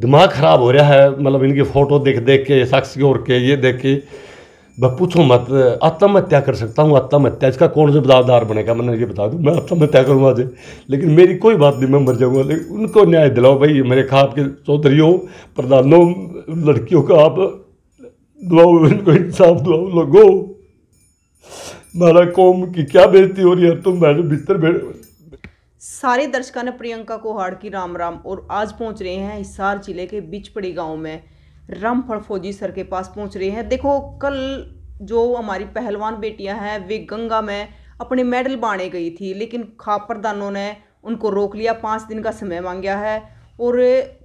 दिमाग ख़राब हो रहा है मतलब इनकी फ़ोटो देख देख के साक्षी और के ये देख के मैं पूछो मत आत्महत्या कर सकता हूँ आत्महत्या इसका कौन जिम्मेदार बनेगा मैंने ये बता दूँ मैं आत्महत्या करूँगा आज लेकिन मेरी कोई बात नहीं मैं मर जाऊँगा लेकिन उनको न्याय दिलाओ भाई मेरे खा आपके हो प्रधानों लड़कियों का आप दुआओ इनको इंसाफ दुआओ लोगो मारा कौम की क्या बेजती हो रही है तुम बैठो भीतर बैठे सारे दर्शकों ने प्रियंका को हाड़ की राम राम और आज पहुंच रहे हैं हिसार जिले के बिचपड़ी गांव में रामफड़ फौजी सर के पास पहुंच रहे हैं देखो कल जो हमारी पहलवान बेटियां हैं वे गंगा में अपने मेडल बाँटे गई थी लेकिन खापरदानों ने उनको रोक लिया पाँच दिन का समय मांगा है और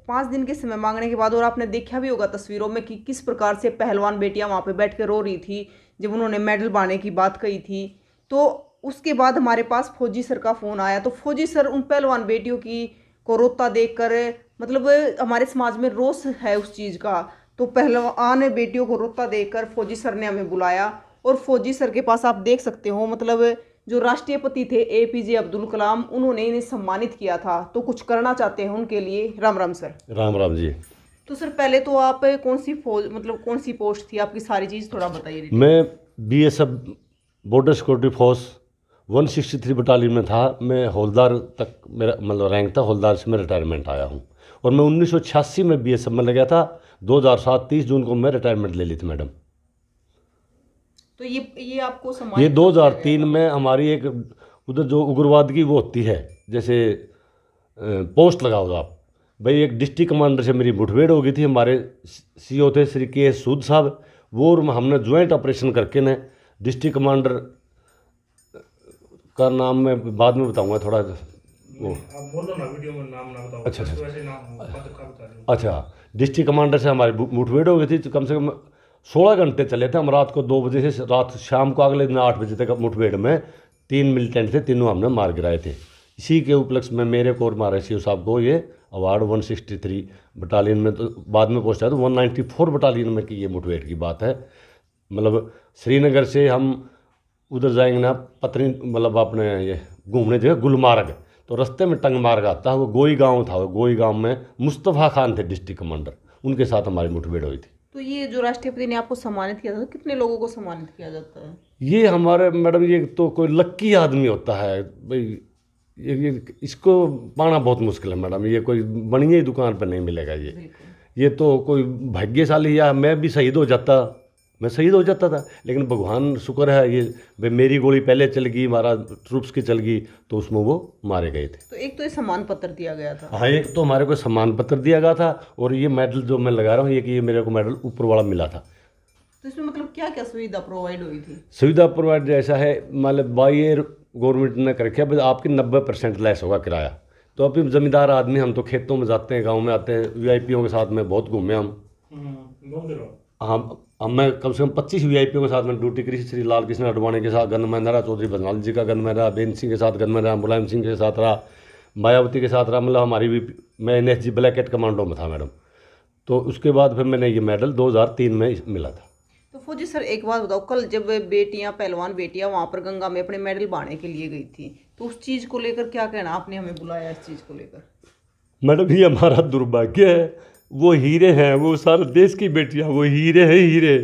पाँच दिन के समय मांगने के बाद और आपने देखा भी होगा तस्वीरों में कि किस प्रकार से पहलवान बेटियां वहाँ पे बैठ कर रो रही थी जब उन्होंने मेडल बाँटने की बात कही थी तो उसके बाद हमारे पास फौजी सर का फ़ोन आया तो फौजी सर उन पहलवान बेटियों की को रोता देख कर मतलब हमारे समाज में रोष है उस चीज़ का तो पहलवान बेटियों को रोता देख कर फौजी सर ने हमें बुलाया और फौजी सर के पास आप देख सकते हो मतलब जो राष्ट्रीयपति थे ए पी जे अब्दुल कलाम उन्होंने इन्हें सम्मानित किया था तो कुछ करना चाहते हैं उनके लिए राम राम सर राम राम जी तो सर पहले तो आप कौन सी फौज मतलब कौन सी पोस्ट थी आपकी सारी चीज़ थोड़ा बताइए मैं B S F border security force one sixty three battalion में था मैं हौलदार तक मेरा मतलब रैंक था होलदार से मैं रिटायरमेंट आया हूँ और मैं उन्नीस सौ छियासी में बी एस एफ में लगा था दो हज़ार सात तीस जून को मैं रिटायरमेंट ले ली थी मैडम तो ये ये आपको ये दो हज़ार तीन में हमारी एक उधर जो उग्रवाद की वो होती है जैसे पोस्ट लगाओ आप भाई एक डिस्ट्रिक्ट कमांडर से मेरी मुठभेड़ हो गई थी हमारे सी ओ थे श्री के एस सूद साहब वो और हमने ज्वाइंट ऑपरेशन करके ने डिस्ट्रिक्ट कमांडर का नाम मैं बाद में बताऊंगा थोड़ा वो अच्छा अच्छा तो अच्छा डिस्ट्रिक्ट कमांडर से हमारी मुठभेड़ हो गई थी तो कम से कम सोलह घंटे चले थे हम रात को दो बजे से रात शाम को अगले दिन आठ बजे तक मुठभेड़ में तीन मिलिटेंट थे तीनों हमने मार गिराए थे इसी के उपलक्ष्य में मेरे को और मारे सी साहब को ये अवार्ड 163 बटालियन में तो बाद में पहुंचा तो 194 बटालियन में की ये मुठभेड़ की बात है मतलब श्रीनगर से हम उधर जाएंगे ना पत्नी मतलब अपने ये घूमने जो है गुलमार्ग तो रस्ते में टंग मार्ग आता है वो गोई गांव था वो गोई गांव में मुस्तफ़ा खान थे डिस्ट्रिक्ट कमांडर उनके साथ हमारी मुठभेड़ हुई थी तो ये जो राष्ट्रपति ने आपको सम्मानित किया था तो कितने लोगों को सम्मानित किया जाता है ये हमारे मैडम ये तो कोई लक्की आदमी होता है भाई ये, ये इसको पाना बहुत मुश्किल है मैडम ये कोई बढ़िया दुकान पर नहीं मिलेगा ये ये तो कोई भाग्यशाली या मैं भी शहीद हो जाता मैं शहीद हो जाता था लेकिन भगवान शुक्र है ये मेरी गोली पहले चल गई महाराज ट्रुप्स की चल गई तो उसमें वो मारे गए थे तो एक तो ये सम्मान पत्र दिया गया था हाँ एक तो हमारे को सम्मान पत्र दिया गया था और ये मेडल जो मैं लगा रहा हूँ ये कि ये मेरे को मेडल ऊपर वाला मिला था तो इसमें मतलब क्या क्या सुविधा प्रोवाइड हुई थी सुविधा प्रोवाइड जैसा है मतलब बाई एयर गवर्नमेंट ने कर रखा आपके नब्बे परसेंट लेस होगा किराया तो अभी ज़मींदार आदमी हम तो खेतों में जाते हैं गाँव में आते हैं वी के साथ में बहुत घूमे हम हाँ अब मैं कम से कम पच्चीस वी के साथ मैंने ड्यूटी करी श्री लाल कृष्ण अडवाणी के साथ गन में रहा चौधरी बदनाल जी का गन में रहा बेन सिंह के साथ गन मैं रहा मुलायम सिंह के साथ रहा मायावती के साथ रहा मतलब हमारी भी मैं N S G black cat commando में था मैडम तो उसके बाद फिर मैंने ये मेडल 2003 में मिला था तो फौजी सर एक बात बताओ कल जब बेटियां पहलवान बेटियां वहाँ पर गंगा में अपने मेडल पाने के लिए गई थी तो उस चीज़ को लेकर क्या कहना आपने हमें बुलाया इस चीज़ को लेकर मैडम ये हमारा दुर्भाग्य है वो हीरे हैं वो सारे देश की बेटियाँ वो हीरे हैं हीरे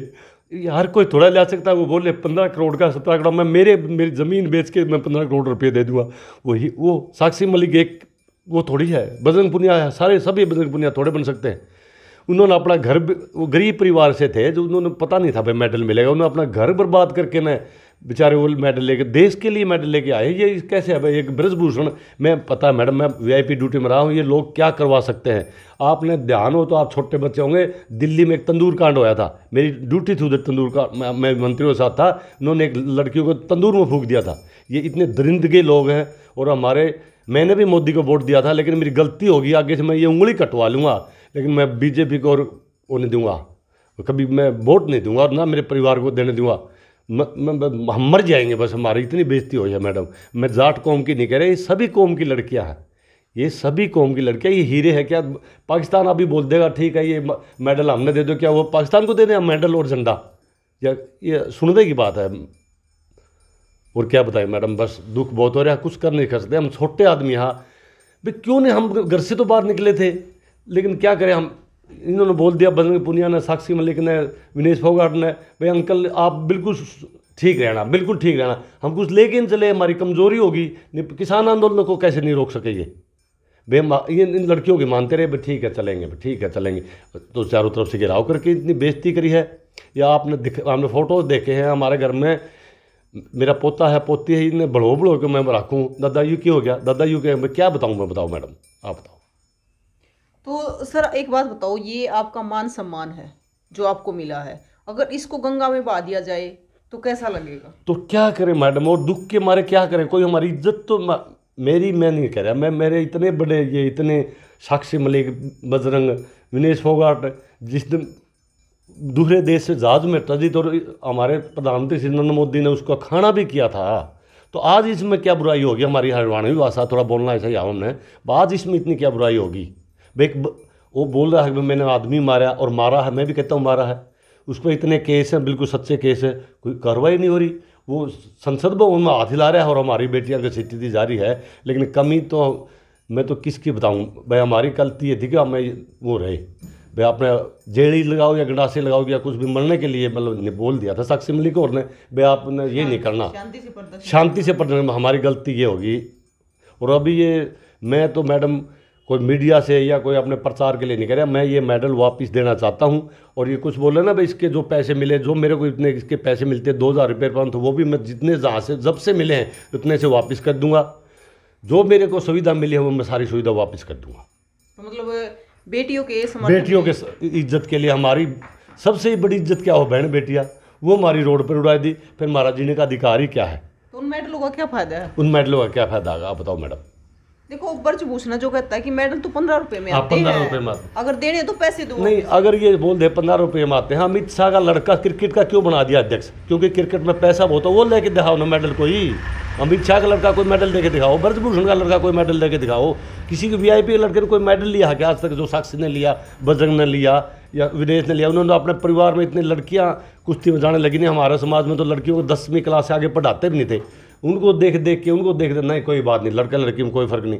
हर कोई थोड़ा ले सकता है वो बोले पंद्रह करोड़ का सत्रह करोड़ मैं मेरे मेरी ज़मीन बेच के मैं पंद्रह करोड़ रुपये दे दूंगा वही वो साक्षी मलिक एक वो थोड़ी है बजरंग पुनिया है सारे सभी बजरंग पुनिया थोड़े बन सकते हैं उन्होंने अपना घर वो गरीब परिवार से थे जो उन्होंने पता नहीं था भाई मेडल मिलेगा उन्होंने अपना घर बर्बाद करके ना बेचारे वो मेडल लेके देश के लिए मेडल लेके आए ये कैसे है भाई एक ब्रजभूषण मैं पता मैडम मैं वीआईपी ड्यूटी में रहा हूँ ये लोग क्या करवा सकते हैं आपने ध्यान हो तो आप छोटे बच्चे होंगे दिल्ली में एक तंदूर कांड होया था मेरी ड्यूटी थी उधर तंदूर का मैं, मंत्रियों के साथ था उन्होंने एक लड़कियों को तंदूर में फूक दिया था ये इतने दरिंदगी लोग हैं और हमारे मैंने भी मोदी को वोट दिया था लेकिन मेरी गलती होगी आगे से मैं ये उंगली कटवा लूँगा लेकिन मैं बीजेपी को और उन्हें दूंगा कभी मैं वोट नहीं दूंगा और ना मेरे परिवार को देने दूंगा हम मर जाएंगे बस हमारी इतनी बेजती हो जाए मैडम मैं जाट कौम की नहीं कह रहा ये सभी कौम की लड़कियाँ हैं ये सभी कौम की लड़कियाँ ये हीरे हैं क्या पाकिस्तान अभी बोल देगा ठीक है ये मेडल हमने दे दो क्या वो पाकिस्तान को दे दें मेडल और झंडा या ये सुनने की बात है और क्या बताएं मैडम बस दुख बहुत हो रहा है कुछ कर नहीं कर सकते हम छोटे आदमी हाँ भाई क्यों नहीं हम घर से तो बाहर निकले थे लेकिन क्या करें हम इन्होंने बोल दिया बजरंग पुनिया ने साक्षी मलिक ने विनेश फोगाट ने भाई अंकल आप बिल्कुल ठीक रहना बिल्कुल ठीक रहना हम कुछ लेके चले हमारी कमजोरी होगी किसान आंदोलन को कैसे नहीं रोक सके ये बे ये इन लड़कियों के मानते रहे भाई ठीक है चलेंगे भाई ठीक है चलेंगे तो चारों तरफ से घिराव करके इतनी बेजती करी है या आपने दिख हमने फ़ोटोज़ देखे हैं हमारे घर में मेरा पोता है पोती है इन्हें बढ़ो बढ़ो के मैं रखूँ दादा यू क्यों हो गया दादा यू क्या क्या बताऊँ मैं बताऊँ मैडम आप बताओ तो सर एक बात बताओ ये आपका मान सम्मान है जो आपको मिला है अगर इसको गंगा में बहा दिया जाए तो कैसा लगेगा तो क्या करें मैडम और दुख के मारे क्या करें कोई हमारी इज्जत तो मेरी मैं नहीं कह रहा मैं मेरे इतने बड़े ये इतने साक्षी मलिक बजरंग विनेश फोगाट जिस दिन दूसरे देश से जहाज में तजित तो और हमारे प्रधानमंत्री श्री नरेंद्र मोदी ने उसका खाना भी किया था तो आज इसमें क्या बुराई होगी हमारी हरवाणवी भाषा थोड़ा बोलना ऐसा ही हमने आज इसमें इतनी क्या बुराई होगी भाई वो बोल रहा है कि मैंने आदमी मारा और मारा है मैं भी कहता हूँ मारा है उस पर इतने केस हैं बिल्कुल सच्चे केस हैं कोई कार्रवाई नहीं हो रही वो संसद भवन में हाथ हिला रहा है और हमारी बेटियाँ अगर स्थिति जारी है लेकिन कमी तो मैं तो किसकी बताऊँ भाई हमारी गलती ये थी हमें वो रहे भाई आपने जेड़ी लगाओ या गंडासे लगाओ या कुछ भी मरने के लिए मतलब बोल दिया था साक्षी मलिक और ने भाई आपने ये नहीं करना शांति से प्रदर्शन हमारी गलती ये होगी और अभी ये मैं तो मैडम कोई मीडिया से या कोई अपने प्रचार के लिए नहीं कह मैं ये मेडल वापस देना चाहता हूँ और ये कुछ बोले ना भाई इसके जो पैसे मिले जो मेरे को इतने इसके पैसे मिलते दो हज़ार रुपये पर वो भी मैं जितने जहाँ से जब से मिले हैं उतने से वापस कर दूंगा जो मेरे को सुविधा मिली है वो मैं सारी सुविधा वापस कर दूंगा तो मतलब बेटियों के बेटियों के इज्जत के लिए हमारी सबसे बड़ी इज्जत क्या हो बहन बेटियाँ वो हमारी रोड पर उड़ा दी फिर महाराज जी ने तो का अधिकार ही क्या है उन मेडलों का क्या फ़ायदा है उन मेडलों का क्या फ़ायदा आप बताओ मैडम देखो ऊपर से पूछना जो कहता है कि मेडल तो पंद्रह रुपए में हाँ, आते पंद्रह रुपए में अगर देने तो पैसे दो नहीं अगर ये बोल दे पंद्रह रुपए में आते हैं अमित शाह का लड़का क्रिकेट का क्यों बना दिया अध्यक्ष क्योंकि क्रिकेट में पैसा बहुत है वो लेके दिखाओ ना मेडल कोई अमित शाह का लड़का कोई मेडल देके दिखाओ ब्रजभूषण का लड़का कोई मेडल देके दिखाओ किसी के वीआईपी के लड़के ने कोई मेडल लिया क्या आज तक जो साक्षी ने लिया बजरंग ने लिया या विदेश ने लिया उन्होंने अपने परिवार में इतनी लड़कियाँ कुश्ती में जाने लगी नहीं हमारे समाज में तो लड़कियों को दसवीं क्लास से आगे पढ़ाते भी नहीं थे उनको देख देख के उनको देख नहीं कोई बात नहीं लड़का लड़की में कोई फ़र्क नहीं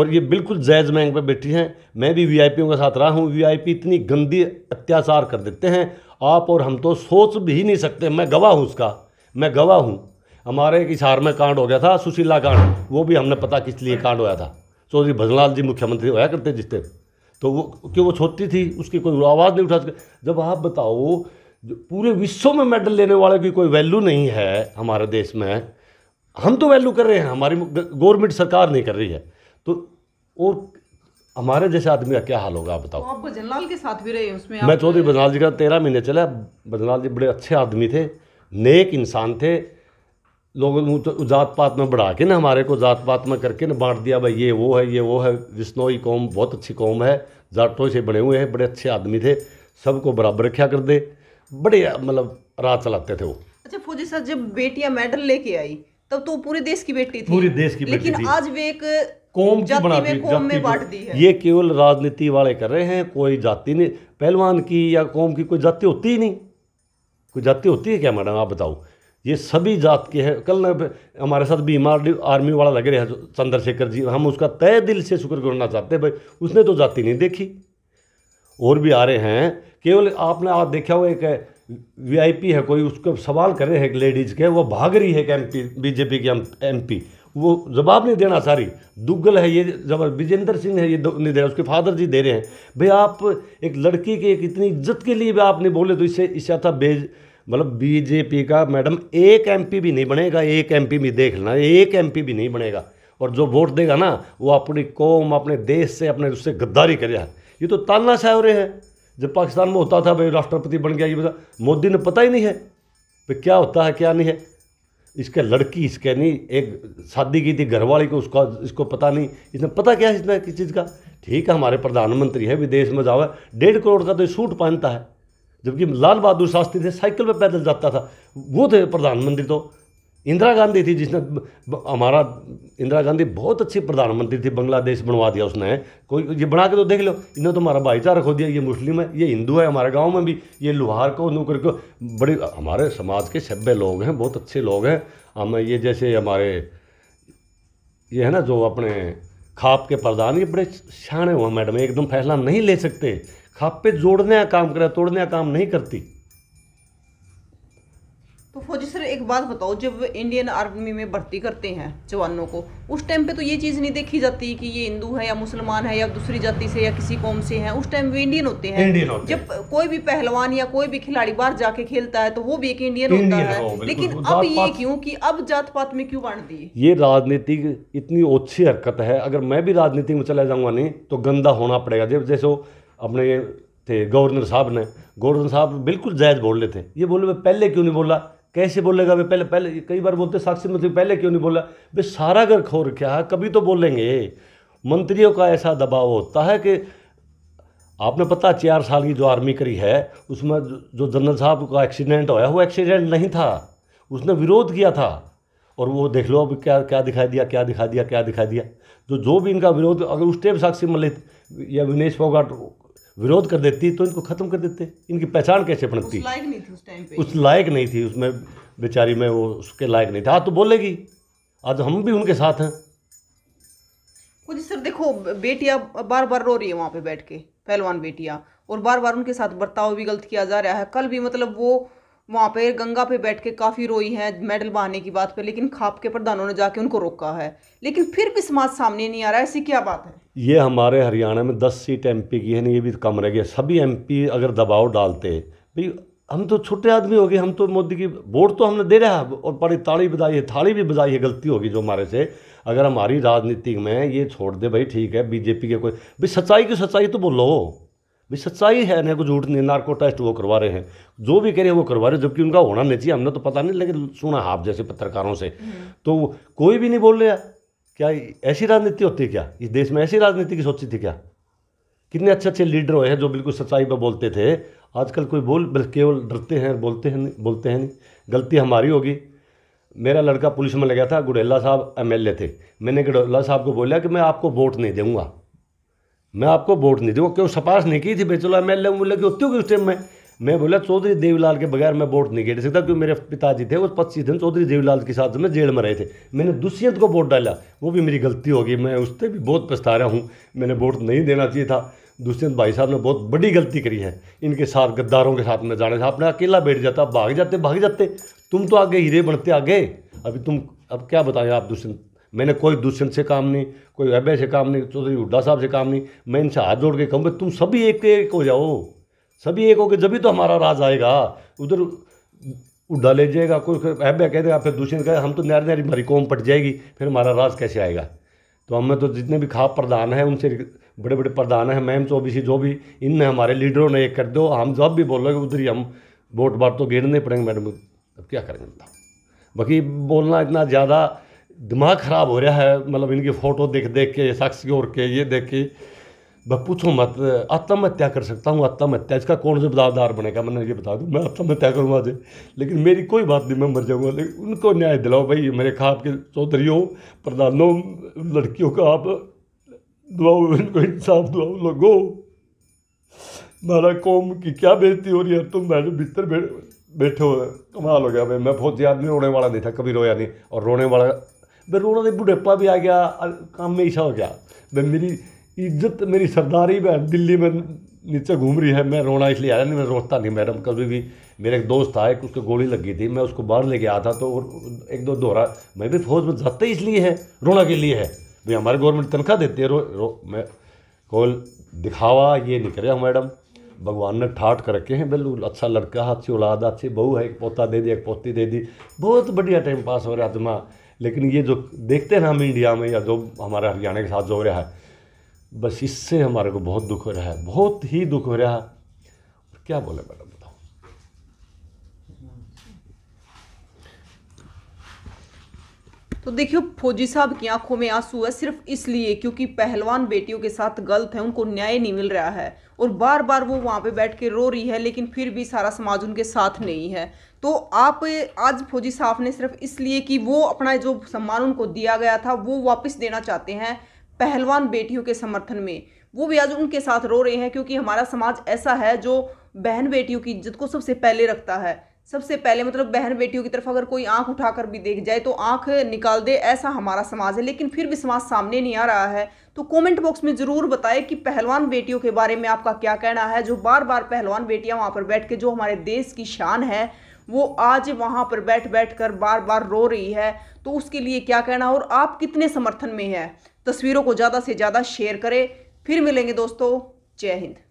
और ये बिल्कुल जायज़ मैंग पर बैठी हैं मैं भी वीआईपीओं के साथ रहा हूँ पी इतनी गंदी अत्याचार कर देते हैं आप और हम तो सोच भी नहीं सकते मैं गवाह हूँ उसका मैं गवाह हूँ हमारे एक इशार में कांड हो गया था सुशीला कांड वो भी हमने पता किस लिए कांड होया था चौधरी भजनलाल जी मुख्यमंत्री होया करते जिस टाइम तो वो क्यों वो छोटी थी उसकी कोई आवाज़ नहीं उठा सके जब आप बताओ पूरे विश्व में मेडल लेने वाले की कोई वैल्यू नहीं है हमारे देश में हम तो वैल्यू कर रहे हैं हमारी गवर्नमेंट सरकार नहीं कर रही है तो और हमारे जैसे आदमी का क्या हाल होगा आप बताओ तो आपको जनलाल के साथ भी रहे उसमें मैं चौधरी तो भजनलाल जी का तेरह महीने चला भजनलाल जी बड़े अच्छे आदमी थे नेक इंसान थे लोगों ने जात पात में बढ़ा के ना हमारे को जात पात में करके ना बांट दिया भाई ये वो है ये वो है विश्नोई कौम बहुत अच्छी कौम है जाटों से बने हुए हैं बड़े अच्छे आदमी थे सबको बराबर रखा कर दे बड़े मतलब राह चलाते थे वो अच्छा फौजी साहब जब बेटियाँ मेडल लेके आई तब तो पूरे देश की बेटी थी पूरे देश की बेटी लेकिन आज वे एक कौम की बना दी कौम में बांट दी है ये केवल राजनीति वाले कर रहे हैं कोई जाति नहीं पहलवान की या कौम की कोई जाति होती ही नहीं कोई जाति होती है क्या मैडम आप बताओ ये सभी जात के हैं कल न हमारे साथ बीमार आर्मी वाला लग रहा है चंद्रशेखर जी हम उसका तय दिल से शुक्र करना चाहते हैं भाई उसने तो जाति नहीं देखी और भी आ रहे हैं केवल आपने आप देखा हुआ एक वीआईपी है कोई उसको सवाल कर रहे हैं एक लेडीज़ के वो भाग रही है एक एमपी बीजेपी के एमपी वो जवाब नहीं देना सारी दुग्गल है ये जबर विजेंद्र सिंह है ये नहीं दे रहे उसके फादर जी दे रहे हैं भाई आप एक लड़की की एक इतनी इज्जत के लिए भी आप नहीं बोले तो इससे इससे था बेज मतलब बीजेपी का मैडम एक एमपी भी नहीं बनेगा एक एमपी भी देख लेना एक एमपी भी नहीं बनेगा और जो वोट देगा ना वो अपनी कौम अपने देश से अपने उससे गद्दारी करेगा ये तो तानना हो रहे हैं जब पाकिस्तान में होता था भाई राष्ट्रपति बन गया ये बता मोदी ने पता ही नहीं है भाई क्या होता है क्या नहीं है इसके लड़की इसके नहीं एक शादी की थी घरवाली को उसका इसको पता नहीं इसने पता क्या है इसने किस चीज़ का ठीक है हमारे प्रधानमंत्री है विदेश में जाओ डेढ़ करोड़ का तो सूट पहनता है जबकि लाल बहादुर शास्त्री थे साइकिल पर पैदल जाता था वो थे प्रधानमंत्री तो इंदिरा गांधी थी जिसने हमारा इंदिरा गांधी बहुत अच्छी प्रधानमंत्री थी बांग्लादेश बनवा दिया उसने कोई ये बना के तो देख लो इन्होंने तो हमारा भाईचारा खो दिया ये मुस्लिम है ये हिंदू है हमारे गांव में भी ये लोहार को नूकर को बड़े हमारे समाज के सभ्य लोग हैं बहुत अच्छे लोग हैं हम ये जैसे हमारे ये है ना जो अपने खाप के प्रधान ये बड़े सियाणे हुए मैडम एकदम फैसला नहीं ले सकते खाप पे जोड़ने का काम करें तोड़ने का काम नहीं करती फौजी सर एक बात बताओ जब इंडियन आर्मी में भर्ती करते हैं जवानों को उस टाइम पे तो ये चीज़ नहीं देखी जाती कि ये हिंदू है या मुसलमान है या दूसरी जाति से या किसी कौम से है उस टाइम वो इंडियन होते हैं इंडियन होते जब कोई भी पहलवान या कोई भी खिलाड़ी बाहर जाके खेलता है तो वो भी एक इंडियन, इंडियन होता है लेकिन अब ये क्यों की अब जात पात में क्यों बांट दिए ये राजनीति इतनी ओछी हरकत है अगर मैं भी राजनीति में चला जाऊंगा नहीं तो गंदा होना पड़ेगा जब जैसे अपने थे गवर्नर साहब ने गवर्नर साहब बिल्कुल जायज़ बोल रहे थे ये बोले मैं पहले क्यों नहीं बोला कैसे बोलेगा वे पहले पहले कई बार बोलते साक्षी मंत्री पहले क्यों नहीं बोला वे सारा घर खोर क्या है कभी तो बोलेंगे मंत्रियों का ऐसा दबाव होता है कि आपने पता चार साल की जो आर्मी करी है उसमें जो जनरल साहब का एक्सीडेंट होया वो एक्सीडेंट नहीं था उसने विरोध किया था और वो देख लो अब क्या क्या दिखाई दिया क्या दिखा दिया क्या दिखा दिया जो जो भी इनका विरोध अगर उस टाइम साक्षी मलिक या विनेश फोगाट विरोध कर देती तो इनको ख़त्म कर देते इनकी पहचान कैसे पड़ती उस लायक नहीं थी उस टाइम पे उस लायक नहीं थी उसमें बेचारी में वो उसके लायक नहीं था हाँ, आज तो बोलेगी आज हम भी उनके साथ हैं कुछ सर देखो बेटियां बार बार रो रही है वहाँ पे बैठ के पहलवान बेटियां और बार बार उनके साथ बर्ताव भी गलत किया जा रहा है कल भी मतलब वो वहाँ पे गंगा पे बैठ के काफ़ी रोई है मेडल बहाने की बात पे लेकिन खाप के प्रधानों ने जाके उनको रोका है लेकिन फिर भी समाज सामने नहीं आ रहा है ऐसी क्या बात है ये हमारे हरियाणा में दस सीट एमपी की है ना ये भी कम रह गया सभी एमपी अगर दबाव डालते भाई हम तो छोटे आदमी हो गए हम तो मोदी की वोट तो हमने दे रहा है और बड़ी ताली बजाई है थाली भी बजाई है गलती होगी जो हमारे से अगर हमारी राजनीति में ये छोड़ दे भाई ठीक है बीजेपी के कोई भाई सच्चाई की सच्चाई तो बोलो भाई सच्चाई है ना को झूठ नहीं नार्को टेस्ट वो करवा रहे हैं जो भी कह रहे हैं वो करवा रहे हैं जबकि उनका होना नहीं चाहिए हमने तो पता नहीं लेकिन सुना आप जैसे पत्रकारों से हम्म। तो कोई भी नहीं बोल रहा क्या ऐसी राजनीति होती है क्या इस देश में ऐसी राजनीति की सोची थी क्या कितने अच्छे अच्छे लीडर हुए हैं जो बिल्कुल सच्चाई पर बोलते थे आजकल कोई बोल केवल डरते हैं बोलते हैं नहीं बोलते हैं नहीं गलती हमारी होगी मेरा लड़का पुलिस में लगा था गुडेला साहब ए थे मैंने गुडेला साहब को बोला कि मैं आपको वोट नहीं दूंगा मैं आपको वोट नहीं दूंगा क्यों सपास नहीं की थी बेचोला एम एल ए बोले कि उतनी उस टाइम में मैं बोला चौधरी देवीलाल के बगैर मैं वोट नहीं खेल सकता क्योंकि मेरे पिताजी थे वो पच्चीस दिन चौधरी देवीलाल के साथ में जेल में रहे थे मैंने दुष्यंत को वोट डाला वो भी मेरी गलती होगी मैं उस पर भी बहुत पछता रहा हूँ मैंने वोट नहीं देना चाहिए था दुष्यंत भाई साहब ने बहुत बड़ी गलती करी है इनके साथ गद्दारों के साथ में जाने से आपने अकेला बैठ जाता भाग जाते भाग जाते तुम तो आगे हीरे बनते आगे अभी तुम अब क्या बताएं आप दुष्यंत मैंने कोई दुष्यंत से काम नहीं कोई अभय से काम नहीं चौधरी हुड्डा साहब से काम नहीं मैं इनसे हाथ जोड़ के भाई तुम सभी एक एक हो जाओ सभी एक हो गए जब तो हमारा राज आएगा उधर उड़ा ले जाएगा कोई फिर ऐब कह देगा फिर दूसरे कह हम तो न्यारी नारी हमारी कौम पट जाएगी फिर हमारा राज कैसे आएगा तो हमें तो जितने भी खाप प्रधान हैं उनसे बड़े बड़े प्रधान हैं मैम चौबीसी जो भी इन हमारे लीडरों ने एक कर दो हम जब भी बोलोगे उधर ही हम वोट बार तो गिरने पड़ेंगे मैडम अब क्या करेंगे बताओ तो? बाकी बोलना इतना ज़्यादा दिमाग ख़राब हो रहा है मतलब इनकी फ़ोटो देख देख के शख्स की और के ये देख के मैं पूछो मत आत्महत्या कर सकता हूँ आत्महत्या इसका कौन से दावदार बनेगा मैंने ये बता दूँ मैं आत्महत्या करूँगा आज लेकिन मेरी कोई बात नहीं मैं मर जाऊँगा लेकिन उनको न्याय दिलाओ भाई मेरे खाब के चौधरी हो प्रधानों लड़कियों का आप दुआओ इनको इंसाफ दुआओ लोगो हमारा कौम की क्या बेजती हो रही है तुम बैठो बिस्तर बैठे हो कमाल हो गया भाई मैं फौजी आदमी रोने वाला नहीं था कभी रोया नहीं और रोने वाला मैं रोना नहीं बुढ़ेपा भी आ गया काम में ऐसा हो गया मैं मेरी इज्जत मेरी सरदारी में दिल्ली में नीचे घूम रही है मैं रोना इसलिए आया नहीं मैं रोता नहीं मैडम कभी भी मेरा एक दोस्त था एक उसको गोली लगी थी मैं उसको बाहर लेके आया था तो एक दो दोहरा मैं भी फौज में जाते इसलिए है रोना के लिए है भाई हमारे गवर्नमेंट तनख्वाह देती है रो रो मैं कोल दिखावा ये नहीं करे मैडम भगवान ने ठाट कर रखे हैं बिल्कुल अच्छा लड़का अच्छी औलाद अच्छी बहू है एक पोता दे दी एक पोती दे दी बहुत बढ़िया टाइम पास हो रहा था लेकिन ये जो देखते हैं हम इंडिया में या जो हमारे हरियाणा के साथ जो हो रहा है बस इससे हमारे को बहुत दुख हो रहा है बहुत ही दुख हो रहा है क्या बोले मैडम बताओ तो देखियो फौजी साहब की आंखों में आंसू है सिर्फ इसलिए क्योंकि पहलवान बेटियों के साथ गलत है उनको न्याय नहीं मिल रहा है और बार बार वो वहाँ पे बैठ के रो रही है लेकिन फिर भी सारा समाज उनके साथ नहीं है तो आप आज फौजी साहब ने सिर्फ इसलिए कि वो अपना जो सम्मान उनको दिया गया था वो वापस देना चाहते हैं पहलवान बेटियों के समर्थन में वो भी आज उनके साथ रो रहे हैं क्योंकि हमारा समाज ऐसा है जो बहन बेटियों की इज्जत को सबसे पहले रखता है सबसे पहले मतलब बहन बेटियों की तरफ अगर कोई आंख उठाकर भी देख जाए तो आंख निकाल दे ऐसा हमारा समाज है लेकिन फिर भी समाज सामने नहीं आ रहा है तो कमेंट बॉक्स में ज़रूर बताएं कि पहलवान बेटियों के बारे में आपका क्या कहना है जो बार बार पहलवान बेटियां वहां पर बैठ के जो हमारे देश की शान है वो आज वहाँ पर बैठ बैठ कर बार बार रो रही है तो उसके लिए क्या कहना और आप कितने समर्थन में है तस्वीरों को ज़्यादा से ज़्यादा शेयर करें फिर मिलेंगे दोस्तों जय हिंद